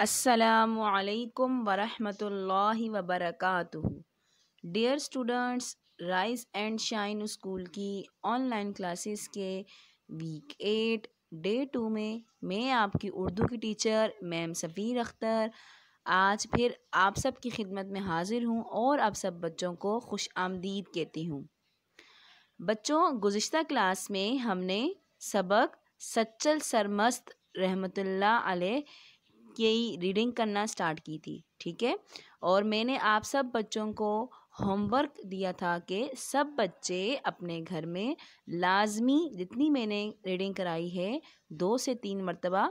Assalamualaikum warahmatullahi wabarakatuh. Dear students, Rise and Shine school की online classes के week eight day two में मैं आपकी उर्दू की टीचर मैम सफ़ीर अख्तर आज फिर आप सब की खिदमत में हाजिर हूँ और आप सब बच्चों को खुश आमदीद कहती हूँ बच्चों गुज्तर क्लास में हमने सबक सच्चल सरमस्त रहमतुल्ला अलैह की रीडिंग करना स्टार्ट की थी ठीक है और मैंने आप सब बच्चों को होमवर्क दिया था कि सब बच्चे अपने घर में लाजमी जितनी मैंने रीडिंग कराई है दो से तीन मरतबा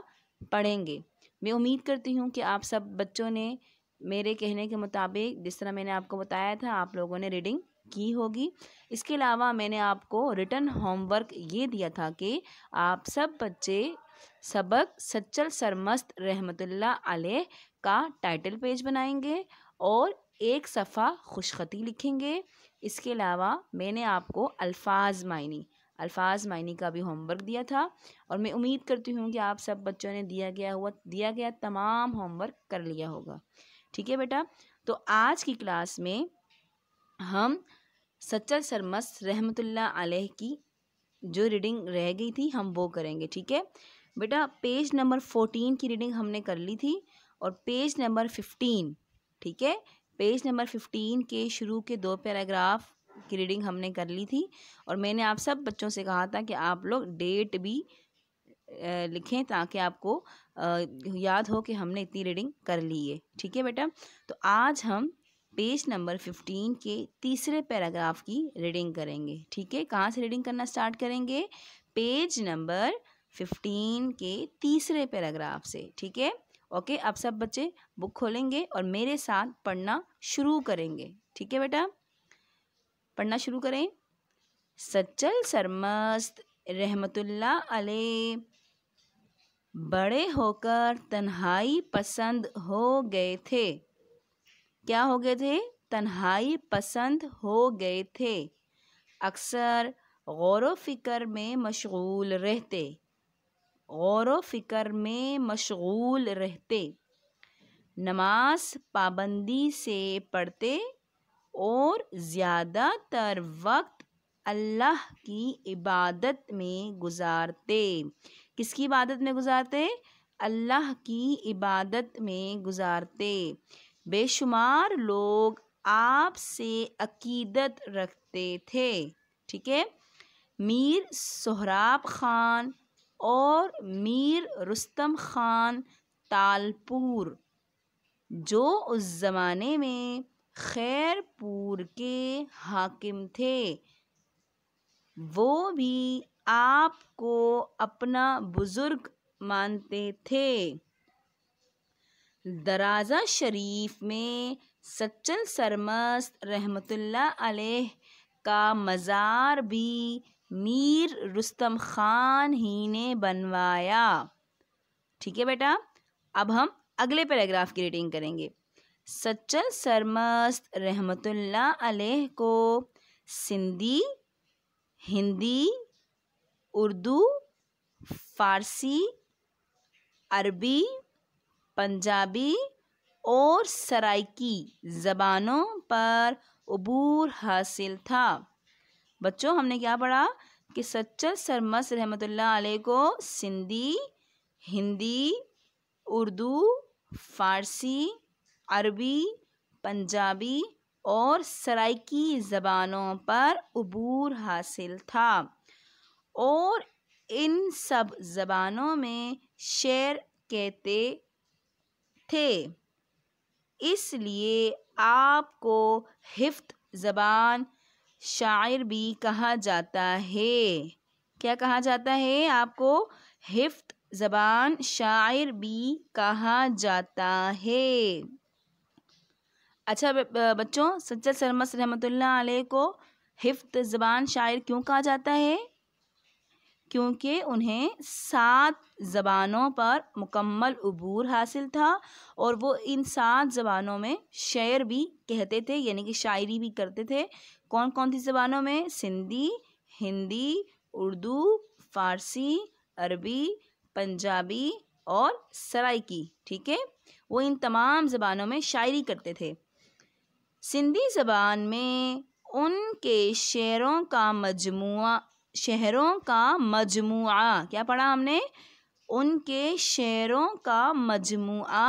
पढ़ेंगे मैं उम्मीद करती हूँ कि आप सब बच्चों ने मेरे कहने के मुताबिक जिस तरह मैंने आपको बताया था आप लोगों ने रीडिंग की होगी इसके अलावा मैंने आपको रिटर्न होमवर्क ये दिया था कि आप सब बच्चे सबक सच्चल सरमस्त रहमतुल्ला आले का टाइटल पेज बनाएंगे और एक सफ़ा खुशखती लिखेंगे इसके अलावा मैंने आपको अल्फाज मायनी अल्फाज मायनी का भी होमवर्क दिया था और मैं उम्मीद करती हूँ कि आप सब बच्चों ने दिया गया हुआ दिया गया तमाम होमवर्क कर लिया होगा ठीक है बेटा तो आज की क्लास में हम सच्चल सरमस्त रहमतुल्ला आलह की जो रीडिंग रह गई थी हम वो करेंगे ठीक है बेटा पेज नंबर फोर्टीन की रीडिंग हमने कर ली थी और पेज नंबर फिफ्टीन ठीक है पेज नंबर फिफ्टीन के शुरू के दो पैराग्राफ की रीडिंग हमने कर ली थी और मैंने आप सब बच्चों से कहा था कि आप लोग डेट भी लिखें ताकि आपको याद हो कि हमने इतनी रीडिंग कर ली है ठीक है बेटा तो आज हम पेज नंबर फिफ्टीन के तीसरे पैराग्राफ की रीडिंग करेंगे ठीक है कहाँ से रीडिंग करना स्टार्ट करेंगे पेज नंबर फिफ्टीन के तीसरे पैराग्राफ से ठीक है ओके अब सब बच्चे बुक खोलेंगे और मेरे साथ पढ़ना शुरू करेंगे ठीक है बेटा पढ़ना शुरू करें सचल सरमस्त रहमतुल्ला अले बड़े होकर तन्हाई पसंद हो गए थे क्या हो गए थे तन्हाई पसंद हो गए थे अक्सर गौर व फिक्र में मशगूल रहते व फ़िक्र में मशगूल रहते नमाज पाबंदी से पढ़ते और ज़्यादातर वक्त अल्लाह की इबादत में गुजारते किसकी इबादत में गुजारते अल्लाह की इबादत में गुजारते बेशुमार लोग आपसे अकीदत रखते थे ठीक है मीर सोहराब ख़ान और मीर रुस्तम ख़ान तालपुर जो उस ज़माने में खैरपुर के हाकिम थे वो भी आपको अपना बुज़ुर्ग मानते थे दराज़ा शरीफ में सच्चल सरमस्त रहमतुल्ला अलैह का मज़ार भी मीर रुस्तम खान ही ने बनवाया ठीक है बेटा अब हम अगले पैराग्राफ की रीडिंग करेंगे सच्चल सरमस्त रहमतुल्ला अलैह को सिंधी हिंदी उर्दू फारसी अरबी पंजाबी और सराइकी ज़बानों पर अबूर हासिल था बच्चों हमने क्या पढ़ा कि सच्चल सरमस रहमत आलह को सिंधी हिंदी उर्दू फारसी अरबी पंजाबी और सराइकी ज़बानों पर अबूर हासिल था और इन सब ज़बानों में शेर कहते थे इसलिए आपको हिफ्त ज़बान शायर भी कहा जाता है क्या कहा जाता है आपको हिफ्त ज़बान शायर भी कहा जाता है अच्छा बच्चों सज्जद सरमस रहमतुल्ला आलह को हिफ्त ज़बान शायर क्यों कहा जाता है क्योंकि उन्हें सात ज़बानों पर मुकम्मल अबूर हासिल था और वो इन सात ज़बानों में शेर भी कहते थे यानी कि शायरी भी करते थे कौन कौन सी ज़बानों में सिंधी हिंदी उर्दू फारसी अरबी पंजाबी और सराइकी ठीक है वो इन तमाम ज़बानों में शायरी करते थे सिंधी ज़बान में उनके शेरों का मजमू शहरों का मजमू क्या पढ़ा हमने उनके शेरों का मजमुआ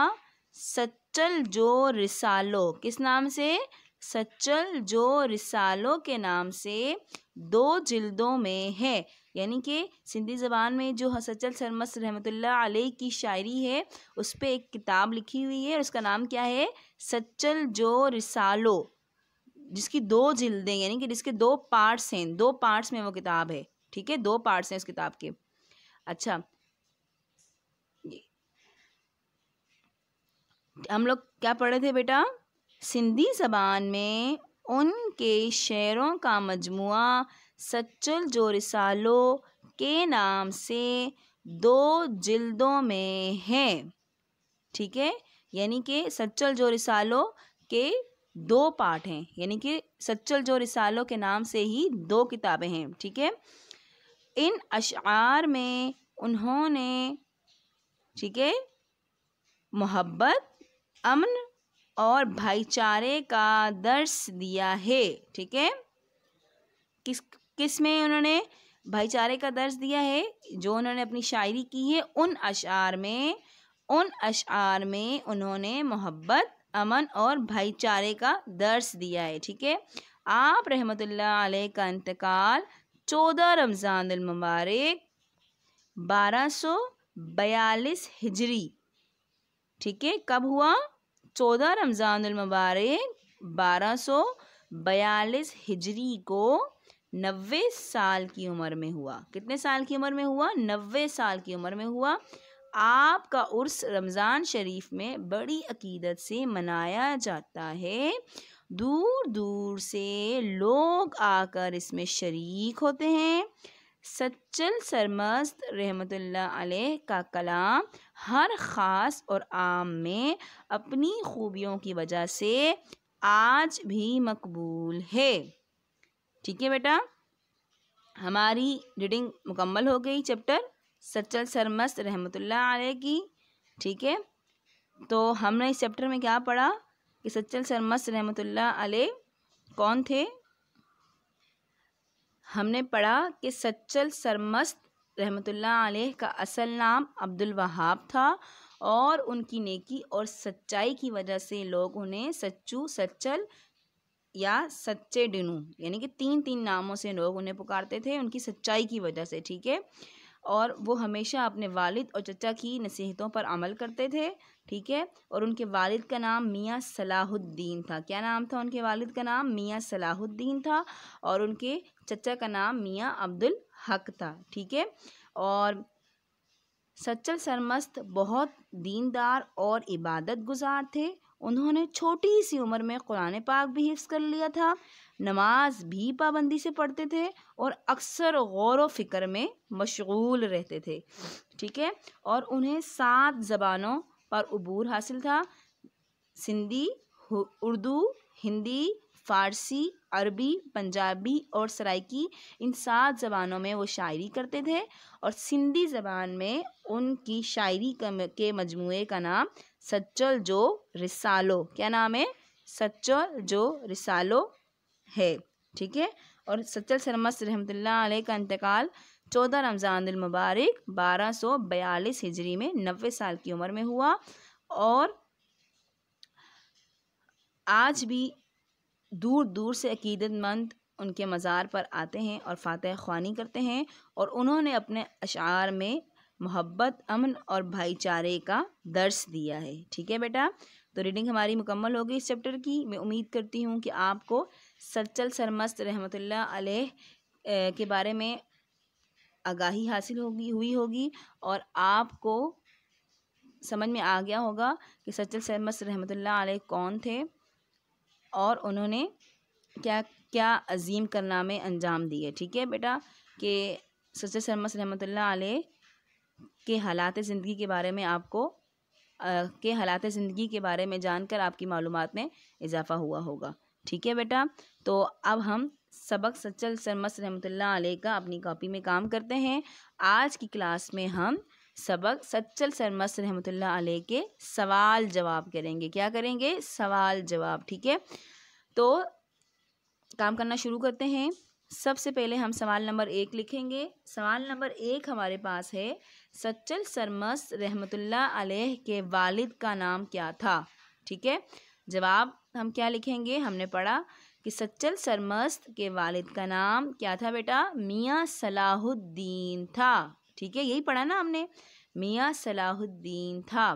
सचल जो रिसालो किस नाम से सच्चल जो रिसालों के नाम से दो जिल्दों में है यानी कि सिंधी ज़बान में जो हाँ, सचल सरमस रहमतुल्ला अलैह की शायरी है उस पर एक किताब लिखी हुई है और उसका नाम क्या है सच्चल जो रिसालो जिसकी दो जिल्दें यानी कि जिसके दो पार्ट्स हैं दो पार्ट्स में वो किताब है ठीक है दो पार्ट्स हैं उस किताब के अच्छा हम लोग क्या पढ़े थे बेटा सिंधी ज़बान में उनके शेरों का मजमु सचल जो रिसालो के नाम से दो जिल्दों में है ठीक है यानी कि सच्चल जो रिसालो के दो पार्ट हैं यानी कि सच्चल जो रिसालों के नाम से ही दो किताबें हैं ठीक है इन अशार में उन्होंने ठीक है मोहब्बत अमन और भाईचारे का दर्श दिया है ठीक है किस किस में उन्होंने भाईचारे का दर्श दिया है जो उन्होंने अपनी शायरी की है उन अशार में उन अशार में उन्होंने मोहब्बत अमन और भाईचारे का दर्श दिया है ठीक है आप रहमतुल्लाह अलैह का इंतकाल चौदह रमज़ान मुबारक बारह सौ बयालीस हिजरी ठीक है कब हुआ चौदह रमज़ानमबारक बारह सौ बयालीस हिजरी को नबे साल की उम्र में हुआ कितने साल की उम्र में हुआ नबे साल की उम्र में हुआ आपका उर्स रमज़ान शरीफ में बड़ी अकीदत से मनाया जाता है दूर दूर से लोग आकर इसमें शरीक होते हैं सच्चल सरमस्त रहमतुल्ला अलैह का कलाम हर ख़ास और आम में अपनी खूबियों की वजह से आज भी मकबूल है ठीक है बेटा हमारी रीडिंग मुकम्मल हो गई चैप्टर सच्चल सरमस्त रहमतुल्ला अलैह की ठीक है तो हमने इस चैप्टर में क्या पढ़ा कि सच्चल सरमस्त रहमतुल्ला अलैह कौन थे हमने पढ़ा कि सच्चल सरमस्त रहमतुल्लाह अलैह का असल नाम अब्दुल वहाब था और उनकी नेकी और सच्चाई की वजह से लोग उन्हें सच्चू सच्चल या सच्चे डिनू यानी कि तीन तीन नामों से लोग उन्हें पुकारते थे उनकी सच्चाई की वजह से ठीक है और वो हमेशा अपने वालिद और चचा की नसीहतों पर अमल करते थे ठीक है और उनके वालिद का नाम मियाँ सलाहुद्दीन था क्या नाम था उनके वालिद का नाम मियाँ सलाहुद्दीन था और उनके चचा का नाम मियाँ अब्दुल हक था ठीक है और सच्चल सरमस्त बहुत दीनदार और इबादत गुजार थे उन्होंने छोटी सी उम्र में कुरान पाक भी हिफ्स कर लिया था नमाज भी पाबंदी से पढ़ते थे और अक्सर गौर व फिक्र में मशगूल रहते थे ठीक है और उन्हें सात ज़बानों पर अबूर हासिल था सिंधी उर्दू हिंदी फ़ारसी अरबी पंजाबी और सराइकी इन सात ज़बानों में वो शायरी करते थे और सिंधी ज़बान में उनकी शायरी के मजमू का नाम सच्चल जो रिसालो क्या नाम है सच्चल जो रिसालो है ठीक है और सच्चल सरमस रहमत का इंतकाल चौदह रमज़ान मुबारक बारह सौ बयालीस हिजरी में नबे साल की उम्र में हुआ और आज भी दूर दूर से अकीदतमंद उनके मज़ार पर आते हैं और फ़ातह ख्वानी करते हैं और उन्होंने अपने अशार में मोहब्बत अमन और भाईचारे का दर्श दिया है ठीक है बेटा तो रीडिंग हमारी मुकम्मल होगी इस चैप्टर की मैं उम्मीद करती हूँ कि आपको सचल सरमस्त रहमत अलैह के बारे में आगाही हासिल होगी हुई होगी और आपको समझ में आ गया होगा कि सचल सरमस्त रहमत अलैह कौन थे और उन्होंने क्या क्या अजीम करनामे अंजाम दिए ठीक है बेटा कि सच शर्मा रहमत आल के हालात ज़िंदगी के बारे में आपको आ, के हालात ज़िंदगी के बारे में जानकर आपकी मालूम में इजाफ़ा हुआ होगा ठीक है बेटा तो अब हम सबक सच्चल सरमस रहमत आल का अपनी कॉपी में काम करते हैं आज की क्लास में हम सबक सच्चल सरमस्त रहमत आलह के सवाल जवाब करेंगे क्या करेंगे सवाल जवाब ठीक है तो काम करना शुरू करते हैं सबसे पहले हम सवाल नंबर एक लिखेंगे सवाल नंबर एक हमारे पास है सच्चल सरमस रहमत आलह के वालिद का नाम क्या था ठीक है जवाब हम क्या लिखेंगे हमने पढ़ा कि सच्चल सरमस्त के वालिद का नाम क्या था बेटा मियाँ सलाहुद्दीन था ठीक है यही पढ़ा ना हमने मियाँ सलाहुद्दीन था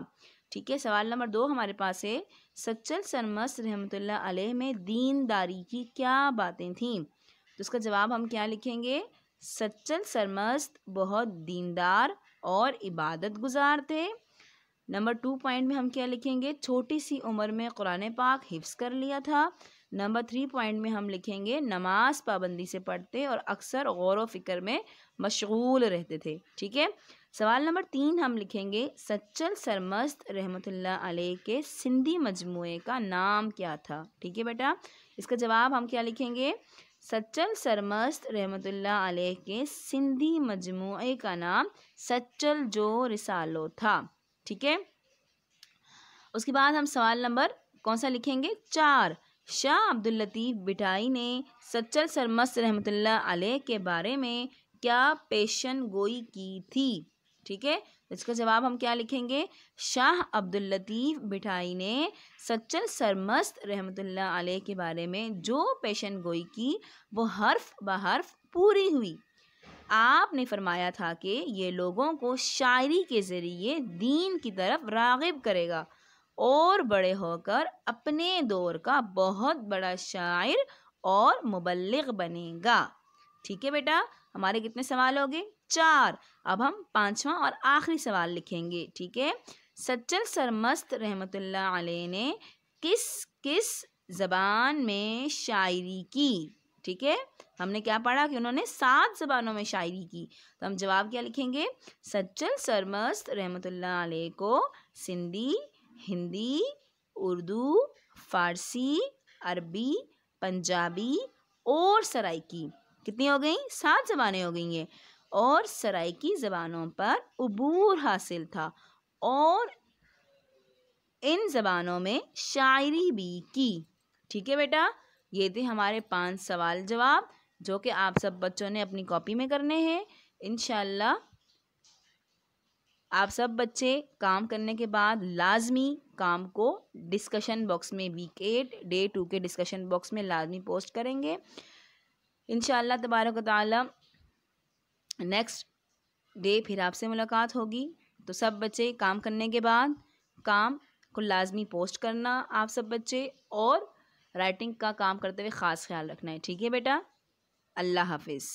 ठीक है सवाल नंबर दो हमारे पास है सच्चल सरमस रहमतुल्ला अलैह में दीनदारी की क्या बातें थीं तो उसका जवाब हम क्या लिखेंगे सच्चल सरमस्त बहुत दीनदार और इबादत गुजार थे नंबर टू पॉइंट में हम क्या लिखेंगे छोटी सी उम्र में कुरान पाक हिफ्स कर लिया था नंबर थ्री पॉइंट में हम लिखेंगे नमाज पाबंदी से पढ़ते और अक्सर गौर व फिक्र में मशगूल रहते थे ठीक है सवाल नंबर तीन हम लिखेंगे सच्चल सरमस्त रहमत अलैह के सिंधी मजमु का नाम क्या था ठीक है बेटा इसका जवाब हम क्या लिखेंगे सच्चल सरमस्त रहमत अलैह के सिंधी मजमु का नाम सच्चल जो रिसालो था ठीक है उसके बाद हम सवाल नंबर कौन सा लिखेंगे चार शाह अब्दुल लतीफ़ बिठाई ने सच्चल सरमस्त रहमत आलह के बारे में क्या पेशन गोई की थी ठीक है इसका जवाब हम क्या लिखेंगे शाह अब्दुल लतीफ़ बिठाई ने सच्चल सरमस्त रहमत अलैह के बारे में जो पेशन गोई की वो हर्फ बहर्फ पूरी हुई आपने फरमाया था कि ये लोगों को शायरी के ज़रिए दीन की तरफ रागब करेगा और बड़े होकर अपने दौर का बहुत बड़ा शायर और मुबलिक बनेगा ठीक है बेटा हमारे कितने सवाल हो गए चार अब हम पांचवा और आखिरी सवाल लिखेंगे ठीक है सच्चल सरमस्त रहमत अलैह ने किस किस जबान में शायरी की ठीक है हमने क्या पढ़ा कि उन्होंने सात जबानों में शायरी की तो हम जवाब क्या लिखेंगे सच्चल सरमस्त रहमतुल्लाह अलैह को सिंधी हिंदी उर्दू फारसी अरबी पंजाबी और सराइकी कितनी हो गई सात ज़बानें हो गई हैं और सराइकी ज़बानों पर अबूर हासिल था और इन ज़बानों में शायरी भी की ठीक है बेटा ये थे हमारे पांच सवाल जवाब जो कि आप सब बच्चों ने अपनी कॉपी में करने हैं इन आप सब बच्चे काम करने के बाद लाजमी काम को डिस्कशन बॉक्स में वीक एट डे टू के डिस्कशन बॉक्स में लाजमी पोस्ट करेंगे इन तबारक नेक्स्ट डे फिर आपसे मुलाकात होगी तो सब बच्चे काम करने के बाद काम को लाजमी पोस्ट करना आप सब बच्चे और राइटिंग का काम करते हुए ख़ास ख्याल रखना है ठीक है बेटा अल्लाह हाफिज़